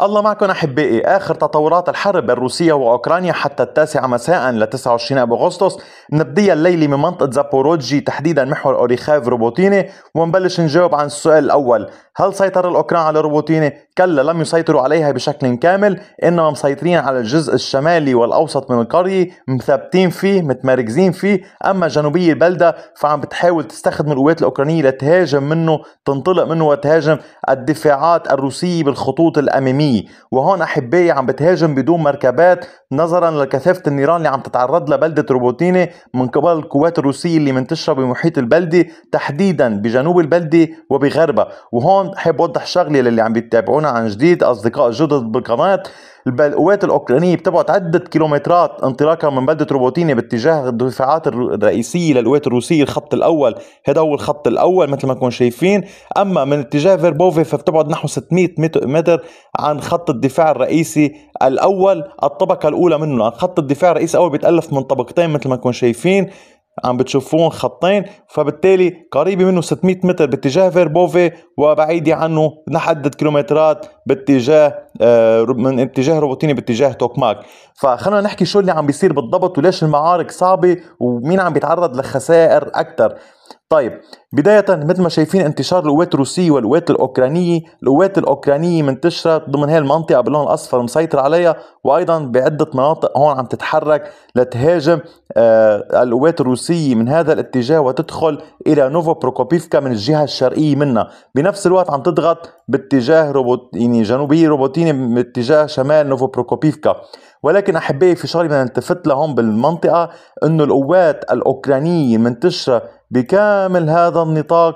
الله معكم احبائي اخر تطورات الحرب بين روسيا واوكرانيا حتى التاسعة مساء ل 29 اغسطس نبدي الليله من منطقه زابوروجي تحديدا محور اوريخاف روبوتيني ونبلش نجاوب عن السؤال الاول هل سيطر الأوكران على روبوتيني؟ كلا لم يسيطروا عليها بشكل كامل إنما مسيطرين على الجزء الشمالي والأوسط من القرية مثبتين فيه متمركزين فيه أما جنوبي البلدة فعم بتحاول تستخدم القوات الأوكرانية لتهاجم منه تنطلق منه وتهاجم الدفاعات الروسية بالخطوط الأمامية وهون أحبائي عم بتهاجم بدون مركبات نظرا لكثافة النيران اللي عم تتعرض لها بلدة روبوتيني من قبل القوات الروسية اللي منتشرة بمحيط البلدة تحديدا بجنوب البلدة وبغربها وهون هون بحب اوضح شغله للي عم بيتابعونا عن جديد اصدقاء جدد بالقناه القوات الاوكرانيه بتبعد عده كيلومترات انطلاقا من بلده روبوتينيا باتجاه الدفاعات الرئيسيه للقوات الروسيه الخط الاول هذا هو الخط الاول مثل ما كنتم شايفين اما من اتجاه فيربوفي فبتبعد نحو 600 متر عن خط الدفاع الرئيسي الاول الطبقه الاولى منه خط الدفاع الرئيسي الاول بيتالف من طبقتين مثل ما كنتم شايفين عم بتشوفون خطين فبالتالي قريبة منه 600 متر باتجاه فيربوفي وبعيدة عنه نحدد كيلومترات باتجاه آه، من اتجاه روبوتيني باتجاه توكماك فخلونا نحكي شو اللي عم بيصير بالضبط وليش المعارك صعبة ومين عم بيتعرض لخسائر أكثر طيب بداية مثل ما شايفين انتشار القوات الروسية والقوات الأوكرانية القوات الأوكرانية منتشرة ضمن هاي المنطقة باللون الأصفر مسيطرة عليها وأيضا بعدة مناطق هون عم تتحرك لتهاجم آه القوات الروسية من هذا الاتجاه وتدخل إلى نوفو بروكوبيفكا من الجهة الشرقية منها بنفس الوقت عم تضغط باتجاه روبوت يعني جنوبية روبوتيني باتجاه شمال نوفو بروكوبيفكا ولكن احبائي في شغله بدنا نلتفت لهم بالمنطقه انه القوات الاوكرانيه منتشره بكامل هذا النطاق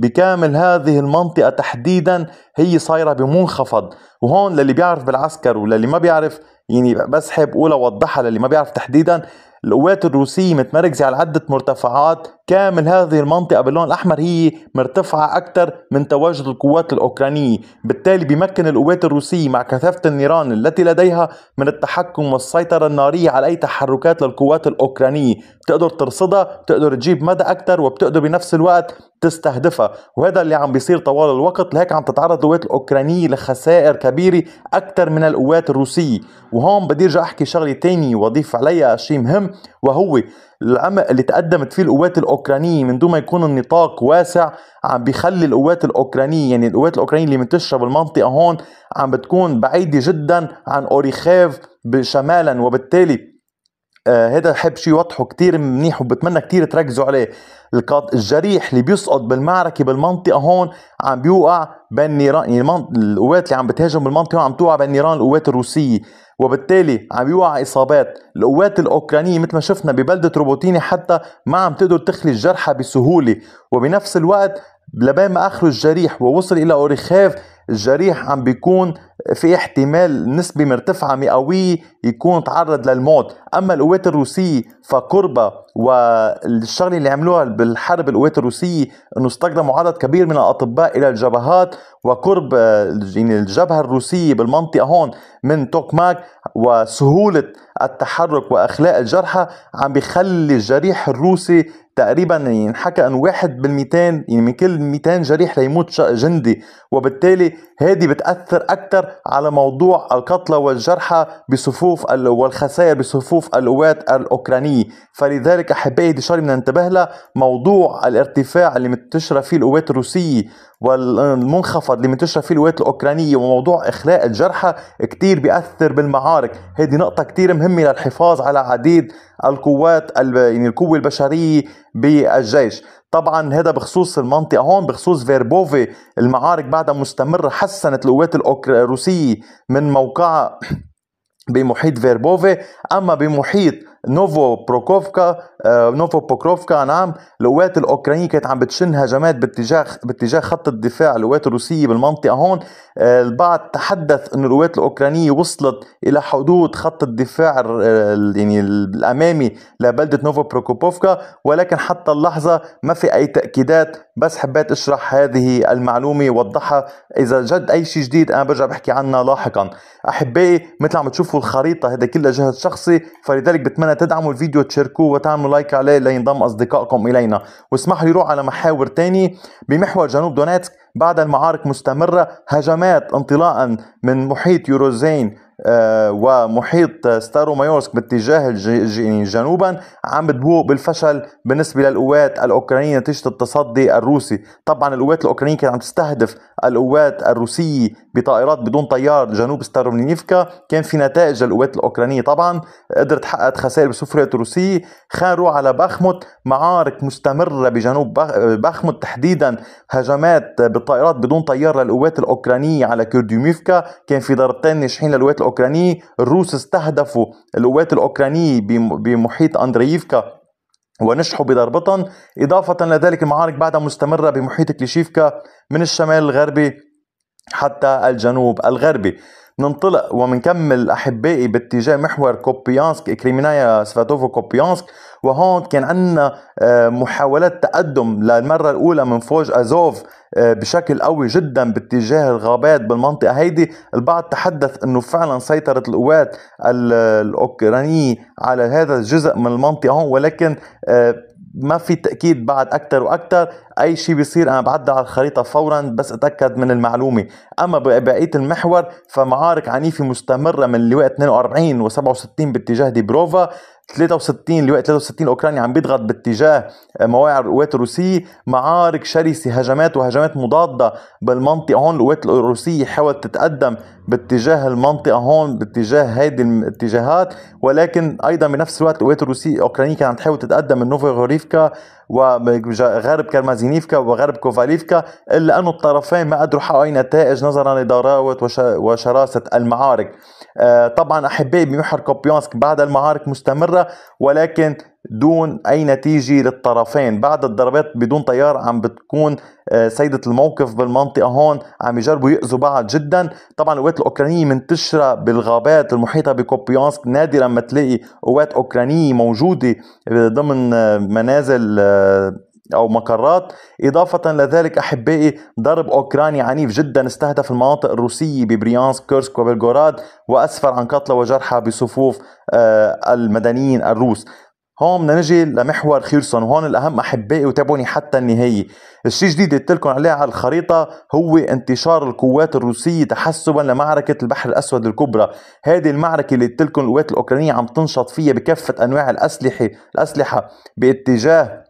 بكامل هذه المنطقة تحديدا هي صايرة بمنخفض وهون للي بيعرف بالعسكر وللي ما بيعرف يعني بس حاب أقول أوضحها للي ما بيعرف تحديدا القوات الروسية متمركزة على عدة مرتفعات كامل هذه المنطقة باللون الأحمر هي مرتفعة أكثر من تواجد القوات الأوكرانية بالتالي بيمكن القوات الروسية مع كثافة النيران التي لديها من التحكم والسيطرة النارية على أي تحركات للقوات الأوكرانية بتقدر ترصدها بتقدر تجيب مدى أكثر وبتقدر بنفس الوقت تستهدفها وهذا اللي عم بيصير طوال الوقت لهيك عم تتعرض القوات الأوكرانية لخسائر كبيرة أكثر من القوات الروسية وهون بدي أرجع أحكي شغلة تاني وأضيف عليها شيء مهم وهو العمل اللي تقدمت فيه القوات الاوكرانيه من دون ما يكون النطاق واسع عم بيخلي القوات الاوكرانيه يعني القوات الاوكرانيه اللي منتشره بالمنطقه هون عم بتكون بعيده جدا عن اوريخيف شمالا وبالتالي آه، هذا حب شيء يوضحه كتير منيح وبتمنى كتير تركزوا عليه الجريح اللي بيسقط بالمعركه بالمنطقه هون عم بيوقع بالنيران يعني القوات اللي عم بتهاجم بالمنطقه عم توقع بالنيران القوات الروسيه وبالتالي عم يوقع اصابات القوات الاوكرانيه مثل ما شفنا ببلده روبوتيني حتى ما عم تقدر تخلي الجرحى بسهوله وبنفس الوقت لبين ما اخرج الجريح ووصل الى اوريخاف الجريح عم بيكون في احتمال نسبة مرتفعة مئوية يكون تعرض للموت أما القوات الروسية فقربة والشغلة اللي عملوها بالحرب القوات الروسية أنه استخدموا عدد كبير من الأطباء إلى الجبهات وقرب يعني الجبهة الروسية بالمنطقة هون من توكماك وسهولة التحرك وأخلاء الجرحى عم بيخلي الجريح الروسي تقريبا ينحكى انه واحد بال يعني من كل 200 جريح ليموت جندي وبالتالي هذه بتاثر اكثر على موضوع القتلى والجرحى بصفوف والخسائر بصفوف القوات الاوكرانيه فلذلك احبائي دي شغله بدنا ننتبه لها موضوع الارتفاع اللي منتشره فيه القوات الروسيه والمنخفض اللي منتشره فيه القوات الاوكرانيه وموضوع اخلاء الجرحى كثير بياثر بالمعارك هذه نقطه كثير مهمه للحفاظ على عديد القوات يعني القوه البشريه بالجيش طبعا هذا بخصوص المنطقه هون بخصوص فيربوفي المعارك بعدها مستمره حسنت القوات الروسيه من موقعها بمحيط فيربوفي اما بمحيط نوفو بروكوفكا آه، نوفو بوكروفكا نعم القوات الاوكرانيه كانت عم بتشن هجمات باتجاه باتجاه خط الدفاع القوات الروسيه بالمنطقه هون آه، البعض تحدث انه القوات الاوكرانيه وصلت الى حدود خط الدفاع يعني الامامي لبلده نوفو بروكوبوفكا ولكن حتى اللحظه ما في اي تاكيدات بس حبيت اشرح هذه المعلومه ووضحها اذا جد اي شيء جديد انا برجع بحكي عنها لاحقا احبائي مثل عم تشوفوا الخريطه هذا كلها جهد شخصي فلذلك بتمنى تدعموا الفيديو تشاركوه وتعملوا لايك عليه لينضم أصدقائكم إلينا واسمحوا لي اروح على محاور تاني بمحور جنوب دونيتسك بعد المعارك مستمرة هجمات انطلاقا من محيط يوروزين آه، ومحيط ستارومايورسك باتجاه يعني جنوبا عم بتبوء بالفشل بالنسبه للقوات الاوكرانيه نتيجه التصدي الروسي، طبعا القوات الاوكرانيه كانت عم تستهدف القوات الروسية بطائرات بدون طيار جنوب ستارونيفكا كان في نتائج للقوات الأوكرانية طبعا قدرت حققت خسائر بالسفرية الروسية خاروا على بخمت معارك مستمرة بجنوب بخمت تحديدا هجمات بالطائرات بدون طيار للقوات الأوكرانية على كيرديوميفكا كان في ضربتين ناجحين للقوات الأوكرانية الروس استهدفوا القوات الأوكرانية بمحيط أندرييفكا ونجحوا بضربتهم إضافة لذلك المعارك بعدها مستمرة بمحيط كليشيفكا من الشمال الغربي حتى الجنوب الغربي ننطلق ومنكمل أحبائي باتجاه محور كوبيانسك كريمينايا سفاتوفو كوبيانسك وهون كان عندنا آه، محاولات تقدم للمرة الأولى من فوج أزوف آه، بشكل قوي جدا باتجاه الغابات بالمنطقة هيدي البعض تحدث أنه فعلا سيطرت القوات الأوكرانية على هذا الجزء من المنطقة هون ولكن آه، ما في تاكيد بعد اكثر واكثر اي شيء بيصير انا بعدى على الخريطه فورا بس اتاكد من المعلومه اما بقيه المحور فمعارك عنيفه مستمره من لواء 42 و67 باتجاه ديبروفا 63 لواء 63 الاوكراني عم بيضغط باتجاه آه، مواقع القوات الروسيه معارك شرسه هجمات وهجمات مضاده بالمنطقه هون القوات الروسيه حاولت تتقدم باتجاه المنطقه هون باتجاه هيدي الاتجاهات ولكن ايضا بنفس الوقت القوات الروسيه الاوكرانيه كانت عم تحاول تتقدم من نوفغوريفكا وغرب كرمازينيفكا وغرب كوفاليفكا الا انه الطرفين ما قدروا يحققوا اي نتائج نظرا لضراوه وشراسه المعارك آه، طبعا احبائي بمحور كوبيانسك بعد المعارك مستمره ولكن دون أي نتيجة للطرفين بعد الضربات بدون طيار عم بتكون آه، سيدة الموقف بالمنطقة هون عم يجربوا يأذوا بعض جدا طبعا القوات الأوكرانية منتشرة بالغابات المحيطة بكوبيانسك نادرا ما تلاقي قوات أوكرانية موجودة آه، ضمن آه، منازل أو مقرات إضافة لذلك أحبائي ضرب أوكراني عنيف جدا استهدف المناطق الروسية ببريانس كيرسك وبلغوراد وأسفر عن قتلى وجرحى بصفوف آه، المدنيين الروس هون بدنا نجي لمحور خيرسون وهون الاهم احبائي وتابعوني حتى النهايه الشيء الجديد اللي قلت لكم عليه على الخريطه هو انتشار القوات الروسيه تحسبا لمعركه البحر الاسود الكبرى هذه المعركه اللي قلت لكم القوات الاوكرانيه عم تنشط فيها بكافه انواع الاسلحه الاسلحه باتجاه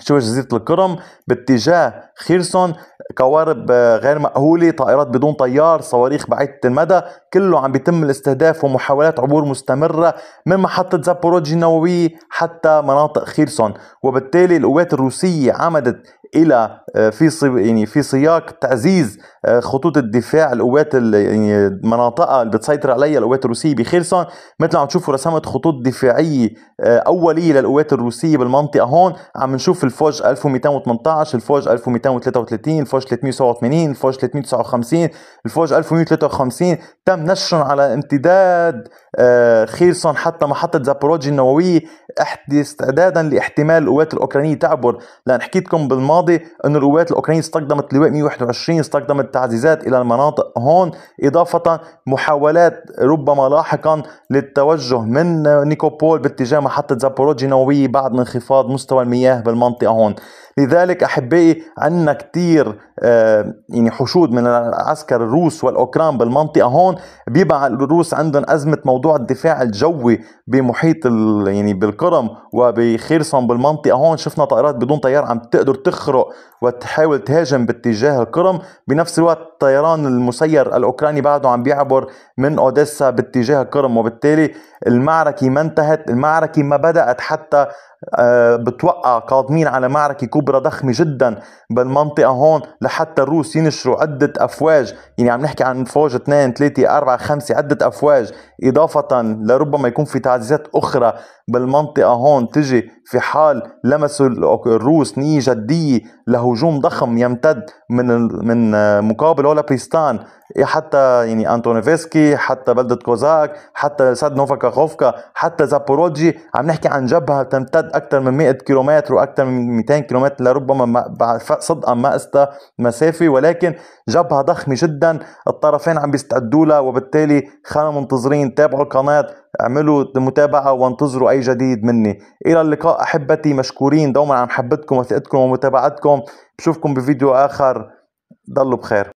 شبه جزيرة القرم باتجاه خيرسون قوارب آه، غير مأهولة طائرات بدون طيار صواريخ بعيدة المدى كله عم بيتم الاستهداف ومحاولات عبور مستمرة من محطة زابوروجي النووية حتى مناطق خيرسون وبالتالي القوات الروسية عمدت الى آه، في يعني في سياق تعزيز آه، خطوط الدفاع القوات يعني المناطق اللي بتسيطر عليها القوات الروسيه بخيرسون مثل عم تشوفوا رسمت خطوط دفاعيه آه، اوليه للقوات الروسيه بالمنطقه هون عم نشوف الفوج 1218 الفوج 1233 الفوج 387 الفوج 359 الفوج 1153 تم نشرهم على امتداد خيرسون حتى محطه زابوروجي النوويه استعدادا لاحتمال القوات الاوكرانيه تعبر لان حكيتكم بالماضي أن القوات الاوكرانيه استخدمت لواء 121 استخدمت تعزيزات الى المناطق هون اضافه محاولات ربما لاحقا للتوجه من نيكوبول باتجاه محطه زابوروجي نوويه بعد انخفاض مستوى المياه بالمنطقه هون لذلك أحبائي عندنا كثير آه، يعني حشود من العسكر الروس والأوكران بالمنطقة هون بيبقى الروس عندهم أزمة موضوع الدفاع الجوي بمحيط يعني بالقرم وبخيرسون بالمنطقة هون شفنا طائرات بدون طيار عم تقدر تخرق وتحاول تهاجم باتجاه القرم بنفس الوقت الطيران المسير الأوكراني بعده عم بيعبر من أوديسا باتجاه القرم وبالتالي المعركة ما انتهت المعركة ما بدأت حتى آه، بتوقع قادمين على معركة كبرى ضخمة جدا بالمنطقة هون لحتى الروس ينشروا عدة أفواج يعني عم نحكي عن فوج 2 3 4 5 عدة أفواج إضافة لربما يكون في تعزيزات أخرى بالمنطقة هون تجي في حال لمسوا الروس نية جدية لهجوم ضخم يمتد من من آه، مقابل أولا بريستان حتى يعني أنتونيفسكي حتى بلدة كوزاك حتى سد نوفا كاخوفكا حتى زابوروجي عم نحكي عن جبهة تمتد امتد اكثر من 100 كيلومتر واكثر من 200 كيلومتر لربما صدقا ما استا مسافه ولكن جبهه ضخمه جدا الطرفين عم بيستعدوا لها وبالتالي خلينا منتظرين تابعوا القناه اعملوا متابعه وانتظروا اي جديد مني الى اللقاء احبتي مشكورين دوما عن محبتكم وثقتكم ومتابعتكم بشوفكم بفيديو اخر ضلوا بخير